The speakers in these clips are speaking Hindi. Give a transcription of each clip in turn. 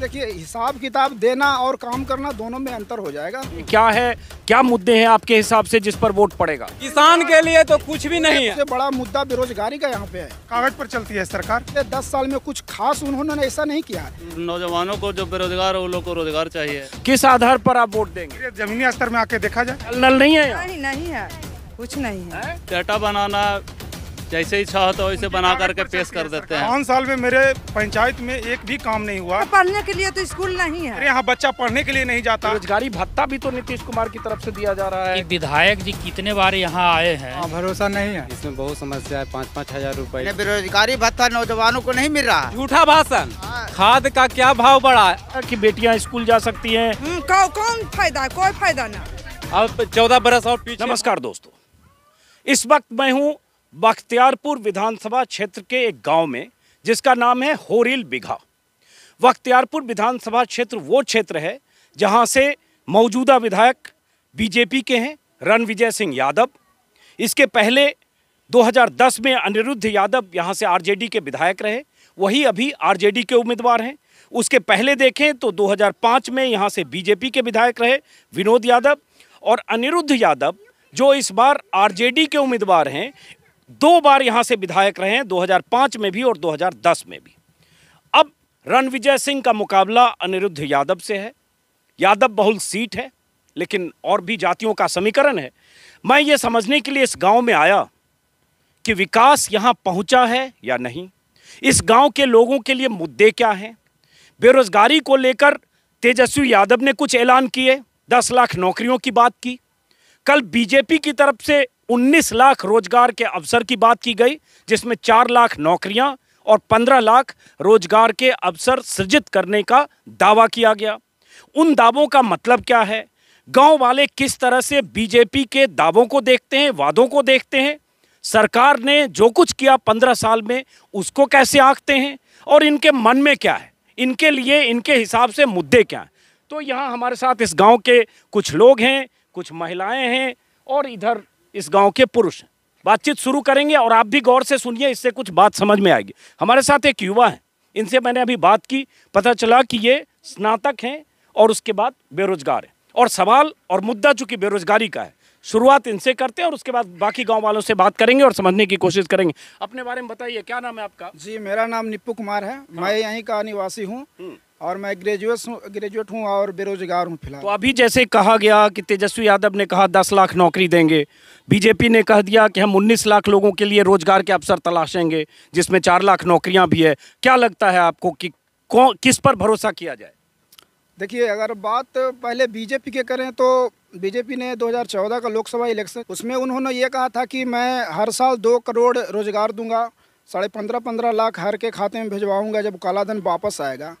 देखिए हिसाब किताब देना और काम करना दोनों में अंतर हो जाएगा क्या है क्या मुद्दे हैं आपके हिसाब से जिस पर वोट पड़ेगा किसान के लिए तो कुछ भी नहीं है बड़ा मुद्दा बेरोजगारी का यहाँ पे है कागज पर चलती है सरकार दस साल में कुछ खास उन्होंने ऐसा नहीं किया नौजवानों को जो बेरोजगार है उन लोग को रोजगार चाहिए किस आधार पर आप वोट देंगे जमीनी स्तर में आके देखा जाए नल नहीं है नहीं है कुछ नहीं है डाटा बनाना जैसे ही छह तो वैसे बना करके पेश कर देते हैं पाँच साल में मेरे पंचायत में एक भी काम नहीं हुआ तो पढ़ने के लिए तो स्कूल नहीं है यहाँ बच्चा पढ़ने के लिए नहीं जाता रोजगारी भत्ता भी तो नीतीश कुमार की तरफ से दिया जा रहा है विधायक जी कितने बार यहाँ आए हैं हाँ, भरोसा नहीं है इसमें बहुत समस्या है पाँच पाँच हजार रूपए बेरोजगारी भत्ता नौजवानों को नहीं मिल रहा है झूठा भाषण हाँ। खाद का क्या भाव बढ़ा की बेटियाँ स्कूल जा सकती है हम्म, कौन फायदा कोई फायदा न अब चौदह बरस और नमस्कार दोस्तों इस वक्त मैं हूँ बख्तियारपुर विधानसभा क्षेत्र के एक गांव में जिसका नाम है होरिल बिघा बख्तियारपुर विधानसभा क्षेत्र वो क्षेत्र है जहां से मौजूदा विधायक बीजेपी के हैं रणविजय सिंह यादव इसके पहले 2010 में अनिरुद्ध यादव यहां से आरजेडी के विधायक रहे वही अभी आरजेडी के उम्मीदवार हैं उसके पहले देखें तो 2005 में यहां से बीजेपी के विधायक रहे विनोद यादव और अनिरुद्ध यादव जो इस बार आरजेडी के उम्मीदवार हैं दो बार यहां से विधायक रहे हैं 2005 में भी और 2010 में भी अब रणविजय सिंह का मुकाबला अनिरुद्ध यादव से है यादव बहुल सीट है लेकिन और भी जातियों का समीकरण है मैं ये समझने के लिए इस गांव में आया कि विकास यहां पहुंचा है या नहीं इस गांव के लोगों के लिए मुद्दे क्या हैं बेरोजगारी को लेकर तेजस्वी यादव ने कुछ ऐलान किए दस लाख नौकरियों की बात की कल बीजेपी की तरफ से उन्नीस लाख रोजगार के अवसर की बात की गई जिसमें चार लाख नौकरियां और पंद्रह लाख रोजगार के अवसर सृजित करने का दावा किया गया उन दावों का मतलब क्या है गांव वाले किस तरह से बीजेपी के दावों को देखते हैं वादों को देखते हैं सरकार ने जो कुछ किया पंद्रह साल में उसको कैसे आंकते हैं और इनके मन में क्या है इनके लिए इनके हिसाब से मुद्दे क्या हैं तो यहाँ हमारे साथ इस गांव के कुछ लोग हैं कुछ महिलाएं हैं और इधर इस गांव के पुरुष बातचीत शुरू करेंगे और आप भी गौर से सुनिए इससे कुछ बात समझ में आएगी हमारे साथ एक युवा है इनसे मैंने अभी बात की पता चला कि ये स्नातक हैं और उसके बाद बेरोजगार है और सवाल और मुद्दा चूंकि बेरोजगारी का है शुरुआत इनसे करते हैं और उसके बाद बाकी गांव वालों से बात करेंगे और समझने की कोशिश करेंगे अपने बारे में बताइए क्या नाम है आपका जी मेरा नाम निप्पू कुमार है हाँ। मैं यहीं का निवासी हूँ हम्म। और मैं ग्रेजुएट हूँ ग्रेजुएट हूँ और बेरोजगार हूँ फिलहाल तो अभी जैसे कहा गया कि तेजस्वी यादव ने कहा दस लाख नौकरी देंगे बीजेपी ने कह दिया कि हम उन्नीस लाख लोगों के लिए रोजगार के अवसर तलाशेंगे जिसमें चार लाख नौकरियाँ भी है क्या लगता है आपको कि कौन किस पर भरोसा किया जाए देखिए अगर बात पहले बीजेपी के करें तो बीजेपी ने 2014 का लोकसभा इलेक्शन उसमें उन्होंने ये कहा था कि मैं हर साल दो करोड़ रोजगार दूंगा साढ़े पंद्रह पंद्रह लाख हर के खाते में भिजवाऊंगा जब कालाधन वापस आएगा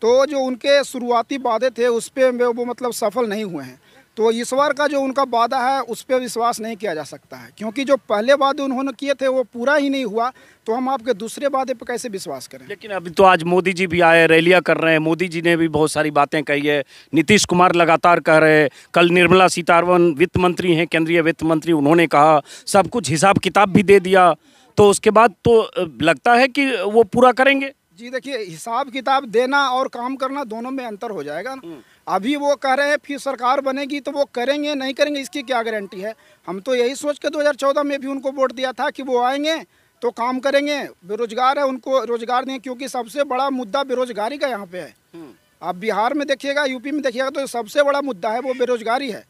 तो जो उनके शुरुआती वादे थे उस पर वो मतलब सफल नहीं हुए हैं तो इस बार का जो उनका वादा है उस पर विश्वास नहीं किया जा सकता है क्योंकि जो पहले वादे उन्होंने किए थे वो पूरा ही नहीं हुआ तो हम आपके दूसरे वादे पर कैसे विश्वास करें लेकिन अभी तो आज मोदी जी भी आए रैलियां कर रहे हैं मोदी जी ने भी बहुत सारी बातें कही है नीतीश कुमार लगातार कह रहे हैं कल निर्मला सीतारमन वित्त मंत्री हैं केंद्रीय वित्त मंत्री उन्होंने कहा सब कुछ हिसाब किताब भी दे दिया तो उसके बाद तो लगता है कि वो पूरा करेंगे जी देखिए हिसाब किताब देना और काम करना दोनों में अंतर हो जाएगा हम्म। अभी वो कह रहे हैं फिर सरकार बनेगी तो वो करेंगे नहीं करेंगे इसकी क्या गारंटी है हम तो यही सोच के 2014 में भी उनको वोट दिया था कि वो आएंगे तो काम करेंगे बेरोजगार है उनको रोजगार दें क्योंकि सबसे बड़ा मुद्दा बेरोजगारी का यहाँ पे है हम्म। आप बिहार में देखिएगा यूपी में देखिएगा तो सबसे बड़ा मुद्दा है वो बेरोजगारी है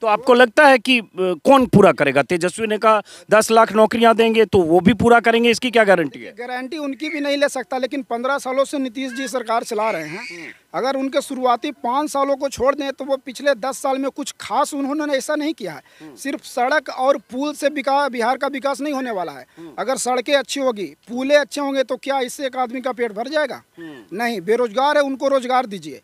तो आपको लगता है कि कौन पूरा करेगा तेजस्वी ने कहा दस लाख नौकरियां देंगे तो वो भी पूरा करेंगे इसकी क्या गारंटी है गारंटी उनकी भी नहीं ले सकता लेकिन पंद्रह सालों से नीतीश जी सरकार चला रहे हैं अगर उनके शुरुआती पाँच सालों को छोड़ दें तो वो पिछले दस साल में कुछ खास उन्होंने ऐसा नहीं किया है सिर्फ सड़क और पुल से बिहार का विकास नहीं होने वाला है अगर सड़कें अच्छी होगी पुलें अच्छे होंगे तो क्या इससे एक आदमी का पेट भर जाएगा नहीं बेरोजगार है उनको रोजगार दीजिए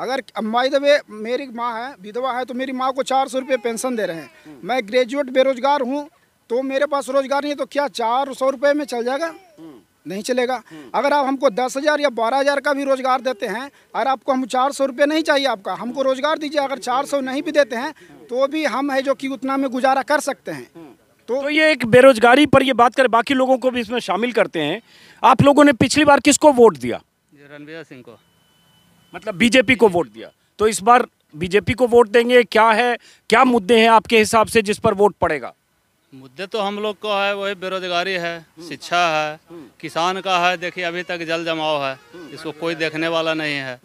अगर माई दबे मेरी माँ है विधवा है तो मेरी माँ को चार सौ रुपये पेंशन दे रहे हैं हम्म। मैं ग्रेजुएट बेरोजगार हूँ तो मेरे पास रोजगार नहीं है तो क्या चार सौ रुपये में चल जाएगा हम्म। नहीं चलेगा हम्म। अगर आप हमको दस हज़ार या बारह हज़ार का भी रोज़गार देते हैं अगर आपको हम चार सौ रुपये नहीं चाहिए आपका हमको रोज़गार दीजिए अगर चार सौ नहीं भी देते हैं तो भी हम है जो कि उतना में गुजारा कर सकते हैं तो, तो ये एक बेरोजगारी पर ये बात करें बाकी लोगों को भी इसमें शामिल करते हैं आप लोगों ने पिछली बार किसको वोट दिया रणवीर सिंह को मतलब बीजेपी को वोट दिया तो इस बार बीजेपी को वोट देंगे क्या है क्या मुद्दे हैं आपके हिसाब से जिस पर वोट पड़ेगा मुद्दे तो हम लोग को है वही बेरोजगारी है शिक्षा है किसान का है देखिए अभी तक जल जमाव है इसको कोई देखने वाला नहीं है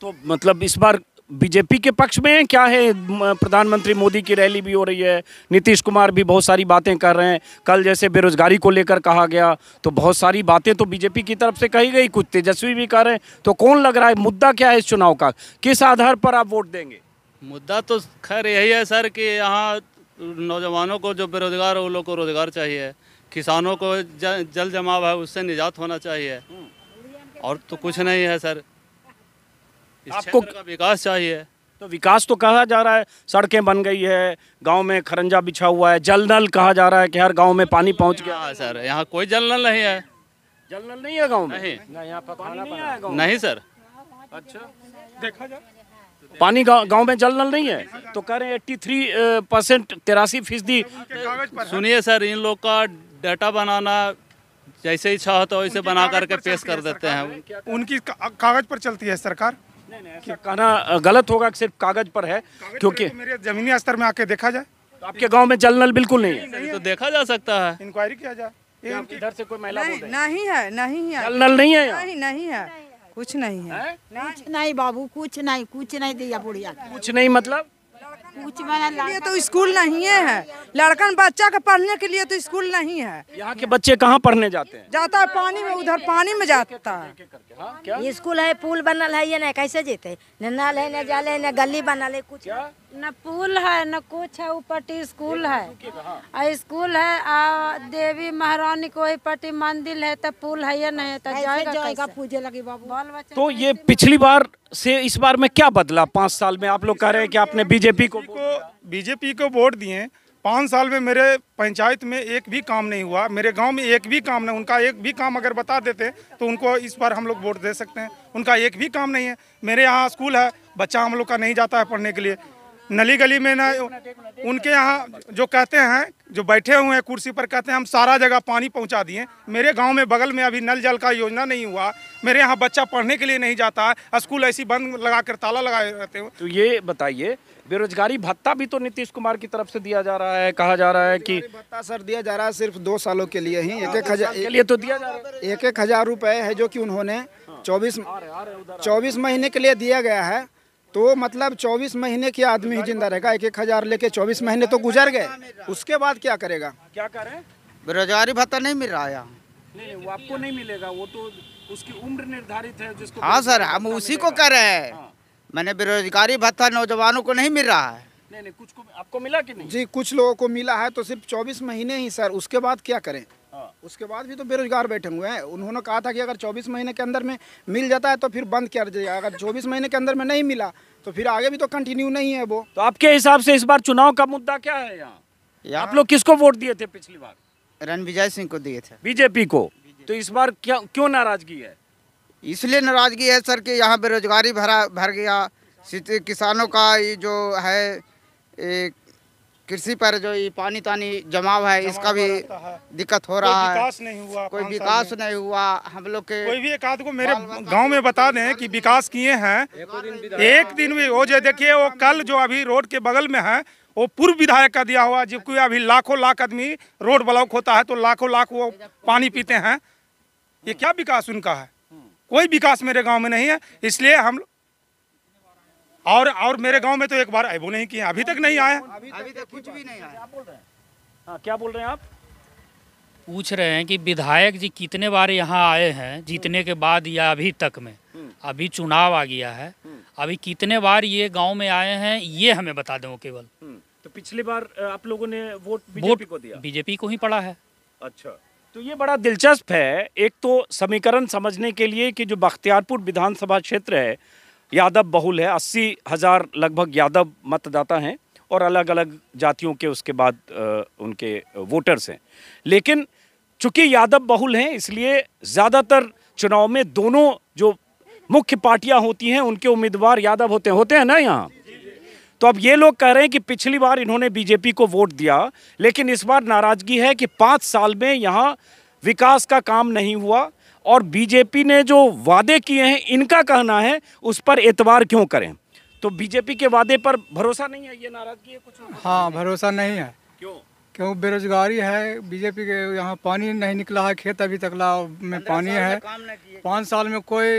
तो मतलब इस बार बीजेपी के पक्ष में है क्या है प्रधानमंत्री मोदी की रैली भी हो रही है नीतीश कुमार भी बहुत सारी बातें कर रहे हैं कल जैसे बेरोजगारी को लेकर कहा गया तो बहुत सारी बातें तो बीजेपी की तरफ से कही गई कुछ तेजस्वी भी कर रहे हैं तो कौन लग रहा है मुद्दा क्या है इस चुनाव का किस आधार पर आप वोट देंगे मुद्दा तो खैर यही है सर कि यहाँ नौजवानों को जो बेरोजगार है उन लोग को रोजगार चाहिए किसानों को जल जमाव है उससे निजात होना चाहिए और तो कुछ नहीं है सर आपको का विकास चाहिए तो विकास तो कहा जा रहा है सड़कें बन गई है गांव में खरंजा बिछा हुआ है जल नल कहा जा रहा है कि हर गांव में पानी पहुंच गया है हाँ सर यहाँ कोई जल नल नहीं है जल नल नहीं है गांव में नहीं ना यहाँ नहीं, नहीं सर अच्छा देखा जाए पानी गांव में जल नल नहीं है तो कह रहे हैं एट्टी थ्री परसेंट तिरासी फीसदी सुनिए सर इन लोग का डाटा बनाना जैसे इच्छा हो तो वैसे बना करके पेश कर देते हैं उनकी कागज पर चलती है सरकार नहीं नहीं ऐसा कहना गलत होगा कि सिर्फ कागज पर है क्योंकि तो मेरे जमीनी स्तर में आके देखा जाए तो आपके गाँव में जल नल बिल्कुल नहीं, नहीं नहीं तो देखा जा सकता है इंक्वायरी किया जाए इधर से कोई महिला नहीं है नहीं है जल नल नहीं है नहीं है कुछ नहीं है कुछ नहीं बाबू कुछ नहीं कुछ नहीं दिया बुढ़िया कुछ नहीं मतलब कुछ लिए तो स्कूल नहीं है लड़कन बच्चा के पढ़ने के लिए तो स्कूल नहीं है यहाँ के बच्चे कहाँ पढ़ने जाते हैं जाता है पानी में उधर पानी में जाता है स्कूल है पुल बनल है ये नहीं कैसे जीते न नल है न जल है न गली बनल है कुछ न पुल है न कुछ है ऊपर स्कूल है स्कूल है आ देवी महारानी को पट्टी मंदिर है तो पुल है या नहीं तो जाएगा जाएगा पूजे लगी बाबू तो ये पिछली बार से इस बार में क्या बदला पाँच साल में आप लोग कह रहे हैं कि आपने बीजेपी को बीजेपी को वोट दिए पाँच साल में मेरे पंचायत में एक भी काम नहीं हुआ मेरे गांव में एक भी काम नहीं उनका एक भी काम अगर बता देते तो उनको इस बार हम लोग वोट दे सकते हैं उनका एक भी काम नहीं है मेरे यहाँ स्कूल है बच्चा हम लोग का नहीं जाता है पढ़ने के लिए नली गली में ना उनके यहाँ जो कहते हैं जो बैठे हुए हैं कुर्सी पर कहते हैं हम सारा जगह पानी पहुंचा दिए मेरे गांव में बगल में अभी नल जल का योजना नहीं हुआ मेरे यहाँ बच्चा पढ़ने के लिए नहीं जाता स्कूल ऐसी बंद लगा कर ताला लगाए रहते हो तो ये बताइए बेरोजगारी भत्ता भी तो नीतीश कुमार की तरफ से दिया जा रहा है कहा जा रहा है कि भत्ता सर दिया जा रहा है सिर्फ दो सालों के लिए ही एक एक हजार तो दिया जा रहा है एक एक हजार रुपये है जो कि उन्होंने हाँ। चौबीस चौबीस महीने के लिए दिया गया है तो मतलब 24 महीने के आदमी ही जिंदा रहेगा एक एक हजार लेके 24 महीने तो गुजर गए उसके बाद क्या करेगा क्या करें बेरोजगारी भत्ता नहीं मिल रहा है नहीं वो आपको नहीं मिलेगा वो तो उसकी उम्र निर्धारित है जिसको हाँ सर हम उसी को कर रहे हैं हाँ। मैंने बेरोजगारी भत्ता नौजवानों को नहीं मिल रहा है नहीं नहीं कुछ को आपको मिला कि नहीं जी कुछ लोगों को मिला है तो सिर्फ 24 महीने ही सर उसके बाद क्या करें उसके बाद भी तो बेरोजगार बैठे हुए हैं उन्होंने कहा था कि अगर 24 महीने के अंदर में मिल जाता है तो फिर बंद किया जाएगा अगर 24 महीने के अंदर में नहीं मिला तो फिर आगे भी तो कंटिन्यू नहीं है वो तो आपके हिसाब से इस बार चुनाव का मुद्दा क्या है यहाँ आप लोग किसको वोट दिए थे पिछली बार रणविजय सिंह को दिए थे बीजेपी को तो इस बार क्या क्यों नाराजगी है इसलिए नाराजगी है सर कि यहाँ बेरोजगारी भरा भर गया किसानों का ये जो है कृषि पर जो ये पानी तानी जमाव है इसका भी दिक्कत हो रहा है विकास नहीं हुआ कोई विकास नहीं हुआ हम लोग के कोई भी एक आध को मेरे गांव में बता दें कि विकास किए हैं एक दिन भी वो जो देखिए वो कल जो अभी रोड के बगल में है वो पूर्व विधायक का दिया हुआ जबकि अभी लाखों लाख आदमी रोड ब्लॉक होता है तो लाखों लाख वो पानी पीते हैं ये क्या विकास उनका है कोई विकास मेरे गाँव में नहीं है इसलिए हम और और मेरे गांव में तो एक बार वो नहीं किया अभी तक नहीं आया अभी तक, कुछ भी नहीं आया बोल रहे हैं हाँ क्या बोल रहे हैं आप पूछ रहे हैं कि विधायक जी कितने बार यहाँ आए हैं जीतने के बाद या अभी तक में हम्म। अभी चुनाव आ गया है हम्म। अभी कितने बार ये गांव में आए हैं ये हमें बता दें केवल हम्म। तो पिछले बार आप लोगों ने वोट बीजेपी को दिया बीजेपी को ही पड़ा है अच्छा तो ये बड़ा दिलचस्प है एक तो समीकरण समझने के लिए कि जो बख्तियारपुर विधानसभा क्षेत्र है यादव बहुल है अस्सी हज़ार लगभग यादव मतदाता हैं और अलग अलग जातियों के उसके बाद उनके वोटर्स हैं लेकिन चूंकि यादव बहुल हैं इसलिए ज़्यादातर चुनाव में दोनों जो मुख्य पार्टियां होती हैं उनके उम्मीदवार यादव होते हैं होते हैं ना यहाँ तो अब ये लोग कह रहे हैं कि पिछली बार इन्होंने बीजेपी को वोट दिया लेकिन इस बार नाराज़गी है कि पाँच साल में यहाँ विकास का काम नहीं हुआ और बीजेपी ने जो वादे किए हैं इनका कहना है उस पर एतवार क्यों करें तो बीजेपी के वादे पर भरोसा नहीं है ये नाराजगी है कुछ हाँ भरोसा नहीं है क्यों क्यों बेरोजगारी है बीजेपी के यहाँ पानी नहीं निकला है खेत अभी तक में पानी है पाँच साल में कोई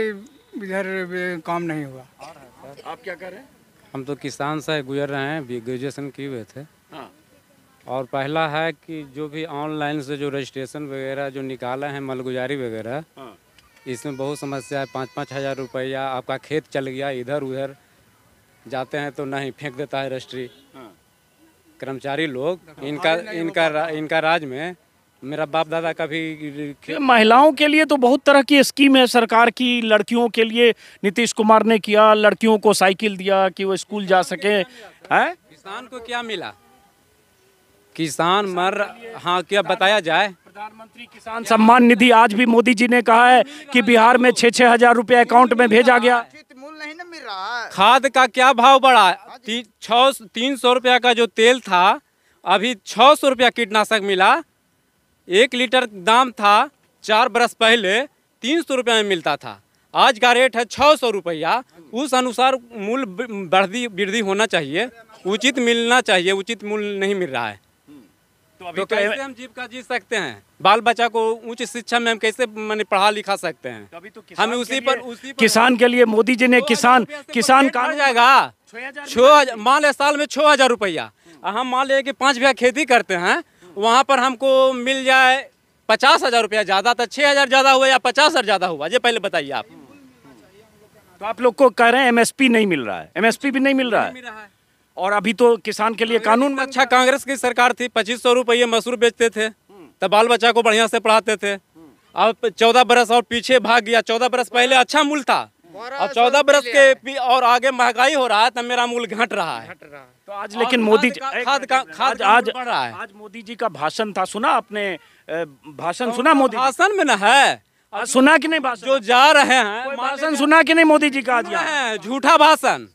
इधर काम नहीं हुआ आप क्या कर रहे हैं हम तो किसान से गुजर रहे हैं ग्रेजुएशन किए हुए थे और पहला है कि जो भी ऑनलाइन से जो रजिस्ट्रेशन वगैरह जो निकाला है मलगुजारी वगैरह हाँ। इसमें बहुत समस्या है पाँच पाँच हज़ार रुपया आपका खेत चल गया इधर उधर जाते हैं तो नहीं फेंक देता है रजिस्ट्री हाँ। कर्मचारी लोग इनका इनका रा, इनका राज में मेरा बाप दादा कभी महिलाओं के लिए तो बहुत तरह की स्कीम है सरकार की लड़कियों के लिए नीतीश कुमार ने किया लड़कियों को साइकिल दिया कि वो स्कूल जा सके हैं किसान को क्या मिला किसान मर हाँ क्या बताया जाए प्रधानमंत्री किसान सम्मान निधि आज भी मोदी जी ने कहा है कि बिहार में छह छह हजार रूपए अकाउंट में भेजा गया खाद का क्या भाव बढ़ा छः तीन सौ रुपया का जो तेल था अभी छः सौ रुपया कीटनाशक मिला एक लीटर दाम था चार बरस पहले तीन सौ रुपया में मिलता था आज का रेट है छः सौ रुपया उस अनुसार मूल्य वृद्धि होना चाहिए उचित मिलना चाहिए उचित मूल्य नहीं मिल रहा है तो अभी तो कैसे हम जीव का जी सकते हैं बाल बच्चा को उच्च शिक्षा में हम कैसे मैंने पढ़ा लिखा सकते हैं तो अभी तो हमें उसी पर उसी पर किसान के लिए मोदी जी ने किसान किसान कहा जाएगा हजार मान लिया साल में छो हजार रुपया हम मान लिया कि पाँच बीघा खेती करते हैं वहाँ पर हमको मिल जाए पचास हजार रुपया ज़्यादा था तो छह हजार ज़्यादा हुआ या पचास हजार ज़्यादा हुआ ये पहले बताइए आप तो आप लोग को कह रहे हैं एमएसपी नहीं मिल रहा है एमएसपी भी नहीं मिल रहा है और अभी तो किसान के लिए कानून अच्छा कांग्रेस की सरकार थी पच्चीस सौ रुपये मसूर बेचते थे हम्म। तब बाल बच्चा को बढ़िया से पढ़ाते थे हम्म। अब चौदह बरस और पीछे भाग गया चौदह बरस पहले अच्छा मूल था अब चौदह बरस के और आगे महंगाई हो रहा है तब मेरा मूल घट रहा है तो आज लेकिन मोदी जी खाद का खाद आज बढ़ रहा है आज मोदी जी का भाषण था सुना आपने भाषण तो सुना मोदी भाषण में ना है सुना कि नहीं भाषण जो जा रहे हैं भाषण सुना कि नहीं मोदी जी का आज झूठा भाषण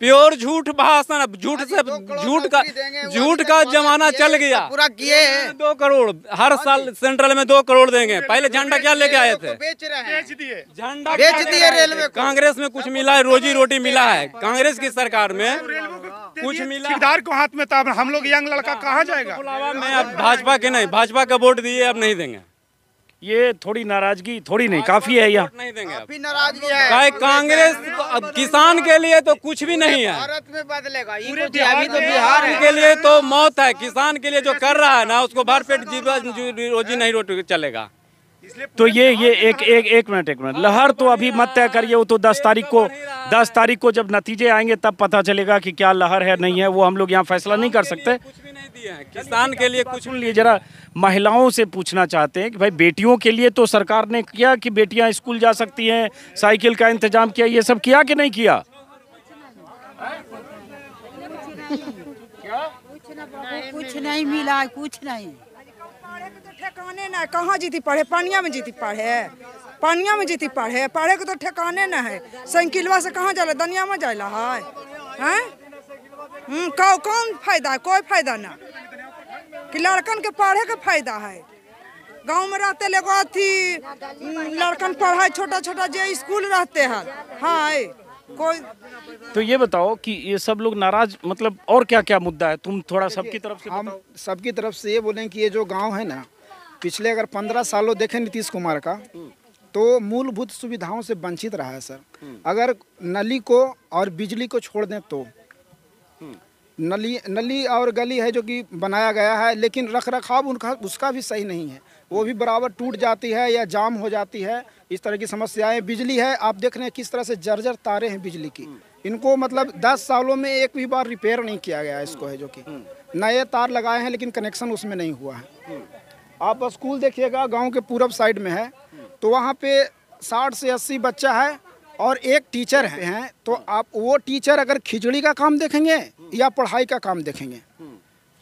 प्योर झूठ भाषण अब झूठ से झूठ का झूठ तो का जमाना चल गया तो पूरा किए दो करोड़ हर हाँ साल सेंट्रल में दो करोड़ देंगे पहले झंडा क्या तो लेके आए थे झंडा बेच दिए रेलवे कांग्रेस में कुछ मिला है रोजी रोटी मिला है कांग्रेस की सरकार में हाँ, हाँ। कुछ मिला को हाथ में हम लोग यंग लड़का कहाँ जाएगा मैं अब भाजपा के नहीं भाजपा का वोट दिए अब नहीं देंगे ये थोड़ी नाराजगी थोड़ी नहीं काफी है यहाँ नहीं देंगे नाराजगी कांग्रेस किसान के लिए तो कुछ भी नहीं है भारत में बदलेगा तो अभी तो बिहार के लिए तो मौत है हाँ। किसान के लिए जो कर रहा है ना उसको भरपेट रोजी नहीं रोटी चलेगा तो ये ये एक एक एक मिनट एक मिनट लहर तो अभी मत तय करिए वो तो दस तारीख को दस तारीख को जब नतीजे आएंगे तब पता चलेगा कि क्या लहर है नहीं है वो हम लोग यहाँ फैसला नहीं कर सकते किसान के लिए कुछ लिए जरा महिलाओं से पूछना चाहते हैं कि भाई बेटियों के लिए तो सरकार ने किया कि बेटियाँ स्कूल जा सकती हैं साइकिल का इंतजाम किया ये सब किया कि नहीं किया कुछ नहीं मिला कुछ नहीं पढ़े के तो ठेकाने ना कहाँ जीती पढ़े पानिया में जीती पढ़े पानिया में जीती पढ़े पढ़े के तो ठेकाने ना है तो साइकिलवा से कहाँ जाला दनिया में जाला है हम्म, कौ कौन फायदा है कोई फायदा ना कि लड़कन के पढ़े के फायदा है गांव में रहते लोग अथी लड़कन पढ़ाई छोटा छोटा जो स्कूल रहते हैं हाँ कोई तो ये बताओ कि ये सब लोग नाराज मतलब और क्या क्या मुद्दा है तुम थोड़ा सबकी तरफ से हम सबकी तरफ से ये बोलें कि ये जो गांव है ना पिछले अगर पंद्रह सालों देखें नीतीश कुमार का तो मूलभूत सुविधाओं से वंचित रहा है सर अगर नली को और बिजली को छोड़ दें तो नली नली और गली है जो कि बनाया गया है लेकिन रख रखाव उनका उसका भी सही नहीं है वो भी बराबर टूट जाती है या जाम हो जाती है इस तरह की समस्याएं बिजली है आप देख रहे हैं किस तरह से जर्जर तारे हैं बिजली की इनको मतलब दस सालों में एक भी बार रिपेयर नहीं किया गया इसको है जो कि नए तार लगाए हैं लेकिन कनेक्शन उसमें नहीं हुआ है आप स्कूल देखिएगा गाँव के पूरब साइड में है तो वहाँ पे साठ से अस्सी बच्चा है और एक टीचर है तो आप वो टीचर अगर खिचड़ी का काम देखेंगे या पढ़ाई का काम देखेंगे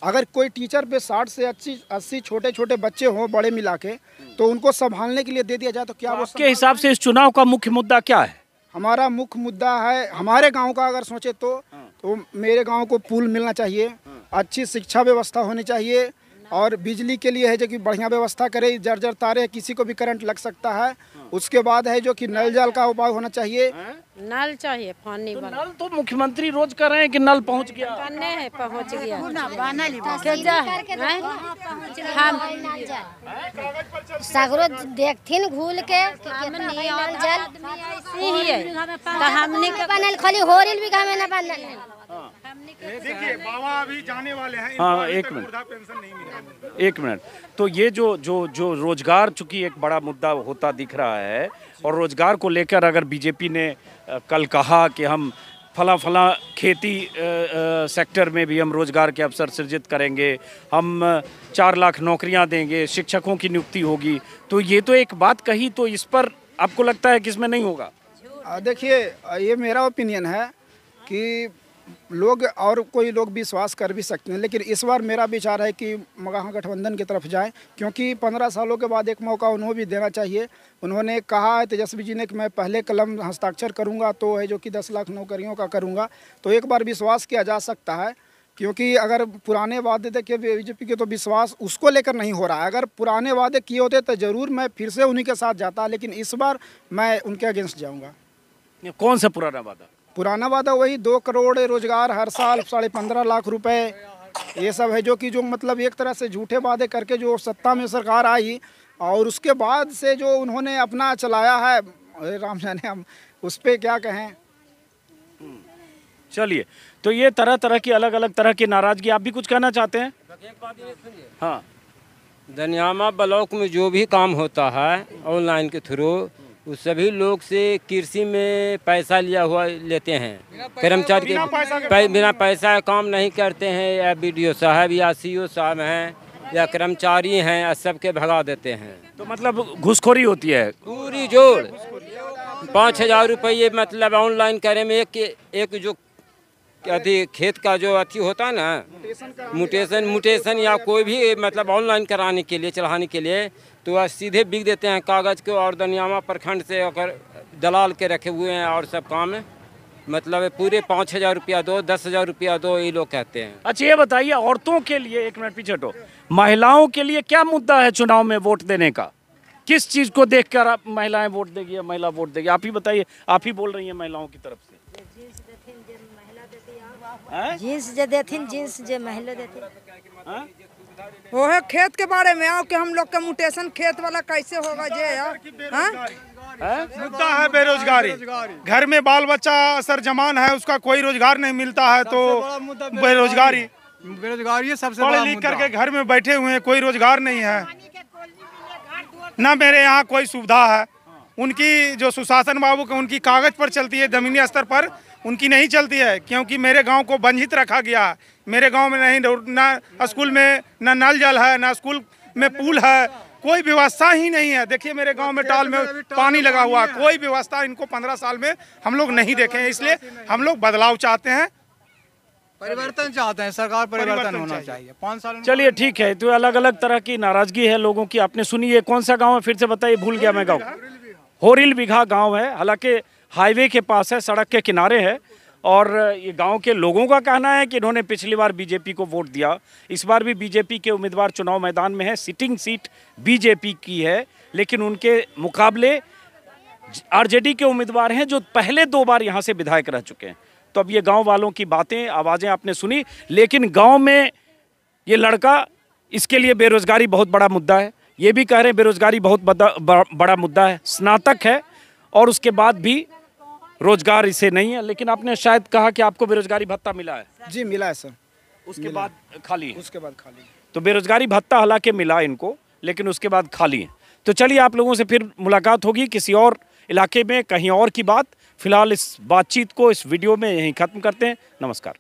अगर कोई टीचर पे साठ से अस्सी अस्सी छोटे छोटे बच्चे हों बड़े मिला के तो उनको संभालने के लिए दे दिया जाए तो क्या तो उसके हिसाब से इस चुनाव का मुख्य मुद्दा क्या है हमारा मुख्य मुद्दा है हमारे गांव का अगर सोचे तो, हाँ। तो मेरे गांव को पुल मिलना चाहिए हाँ। अच्छी शिक्षा व्यवस्था होनी चाहिए और बिजली के लिए है जो कि बढ़िया व्यवस्था करे जर्जर तारे है किसी को भी करंट लग सकता है हाँ। उसके बाद है जो कि नल जल का उपाय होना चाहिए नल चाहिए पानी तो नल तो मुख्यमंत्री रोज कर रहे हैं कि नल पहुंच गया करने है पहुंच गया हम तो हाँ। सगरो देखथिन घूल के नल जल तो हमने तो खाली हो रही बीघा में न बनल देखिए बाबा अभी जाने वाले हैं हाँ एक मिनट पेंशन नहीं मिला एक मिनट तो ये जो जो जो रोजगार चूंकि एक बड़ा मुद्दा होता दिख रहा है और रोजगार को लेकर अगर बीजेपी ने कल कहा कि हम फला फला खेती सेक्टर में भी हम रोज़गार के अवसर सृजित करेंगे हम चार लाख नौकरियां देंगे शिक्षकों की नियुक्ति होगी तो ये तो एक बात कही तो इस पर आपको लगता है कि इसमें नहीं होगा देखिए ये मेरा ओपिनियन है कि लोग और कोई लोग विश्वास कर भी सकते हैं लेकिन इस बार मेरा विचार है कि महागठबंधन की तरफ जाएं क्योंकि पंद्रह सालों के बाद एक मौका उन्होंने भी देना चाहिए उन्होंने कहा है तेजस्वी जी ने कि मैं पहले कलम हस्ताक्षर करूंगा तो है जो कि दस लाख नौकरियों का करूंगा तो एक बार विश्वास किया जा सकता है क्योंकि अगर पुराने वादे देखिए बीजेपी के तो विश्वास उसको लेकर नहीं हो रहा है अगर पुराने वादे किए होते तो ज़रूर मैं फिर से उन्हीं के साथ जाता लेकिन इस बार मैं उनके अगेंस्ट जाऊँगा कौन सा पुराना वादा पुराना वादा वही दो करोड़ रोजगार हर साल साढ़े पंद्रह लाख रुपए ये सब है जो कि जो मतलब एक तरह से झूठे वादे करके जो सत्ता में सरकार आई और उसके बाद से जो उन्होंने अपना चलाया है राम जाने हम उस पर क्या कहें चलिए तो ये तरह तरह की अलग अलग तरह की नाराजगी आप भी कुछ कहना चाहते हैं हाँ दनियामा ब्लॉक में जो भी काम होता है ऑनलाइन के थ्रू उस सभी लोग से कृषि में पैसा लिया हुआ लेते हैं कर्मचारी बिना पैसा, बिना पैसा काम नहीं करते हैं या बी साहब या सी साहब हैं या कर्मचारी हैं या सबके भगा देते हैं तो मतलब घुसखोरी होती है पूरी जोड़ पाँच हजार रुपये मतलब ऑनलाइन करे में एक एक जो अति खेत का जो अति होता है ना मुटेशन मुटेशन या कोई भी मतलब ऑनलाइन कराने के लिए चढ़ाने के लिए तो वह सीधे बिक देते हैं कागज़ को और दनियामा प्रखंड से अगर दलाल के रखे हुए हैं और सब काम है मतलब पूरे पाँच हज़ार रुपया दो दस हज़ार रुपया दो ये लोग कहते हैं अच्छा ये बताइए औरतों के लिए एक मिनट पीछे हटो महिलाओं के लिए क्या मुद्दा है चुनाव में वोट देने का किस चीज़ को देख कर आप महिलाएं वोट देगी या महिला वोट देगी आप ही बताइए आप ही बोल रही हैं महिलाओं की तरफ से जींस जींस देथिन जींस जे महिला देथिन वो है खेत के बारे में आओ कि हम लोग का मुटेशन खेत वाला कैसे होगा जे हाँ? मुद्दा है बेरोजगारी घर में बाल बच्चा सर जमान है उसका कोई रोजगार नहीं मिलता है तो बेरोजगारी बेरोजगारी सबसे पढ़े लिख करके घर में बैठे हुए हैं कोई रोजगार नहीं है न मेरे यहाँ कोई सुविधा है उनकी जो सुशासन बाबू उनकी कागज पर चलती है जमीनी स्तर पर उनकी नहीं चलती है क्योंकि मेरे गांव को बंधित रखा गया मेरे गांव में नहीं ना स्कूल में ना नल जल है ना स्कूल में पुल है कोई व्यवस्था ही नहीं है देखिए मेरे गांव में टाल में पानी लगा हुआ कोई व्यवस्था इनको पंद्रह साल में हम लोग नहीं देखे हैं इसलिए हम लोग बदलाव चाहते हैं परिवर्तन चाहते हैं सरकार परिवर्तन होना चाहिए पाँच साल चलिए ठीक है तो अलग अलग तरह की नाराजगी है लोगों की आपने सुनी है कौन सा गाँव है फिर से बताइए भूल गया मैं गाँव होरिल बिघा गाँव है हालांकि हाईवे के पास है सड़क के किनारे है और ये गांव के लोगों का कहना है कि इन्होंने पिछली बार बीजेपी को वोट दिया इस बार भी बीजेपी के उम्मीदवार चुनाव मैदान में है सिटिंग सीट बीजेपी की है लेकिन उनके मुकाबले आरजेडी के उम्मीदवार हैं जो पहले दो बार यहाँ से विधायक रह चुके हैं तो अब ये गांव वालों की बातें आवाज़ें आपने सुनी लेकिन गाँव में ये लड़का इसके लिए बेरोज़गारी बहुत बड़ा मुद्दा है ये भी कह रहे हैं बेरोज़गारी बहुत बड़ा मुद्दा है स्नातक है और उसके बाद भी रोजगार इसे नहीं है लेकिन आपने शायद कहा कि आपको बेरोजगारी भत्ता मिला है जी मिला है सर उसके बाद खाली है। उसके बाद खाली तो बेरोजगारी भत्ता हालांकि मिला इनको लेकिन उसके बाद खाली है तो चलिए आप लोगों से फिर मुलाकात होगी किसी और इलाके में कहीं और की बात फिलहाल इस बातचीत को इस वीडियो में यहीं ख़त्म करते हैं नमस्कार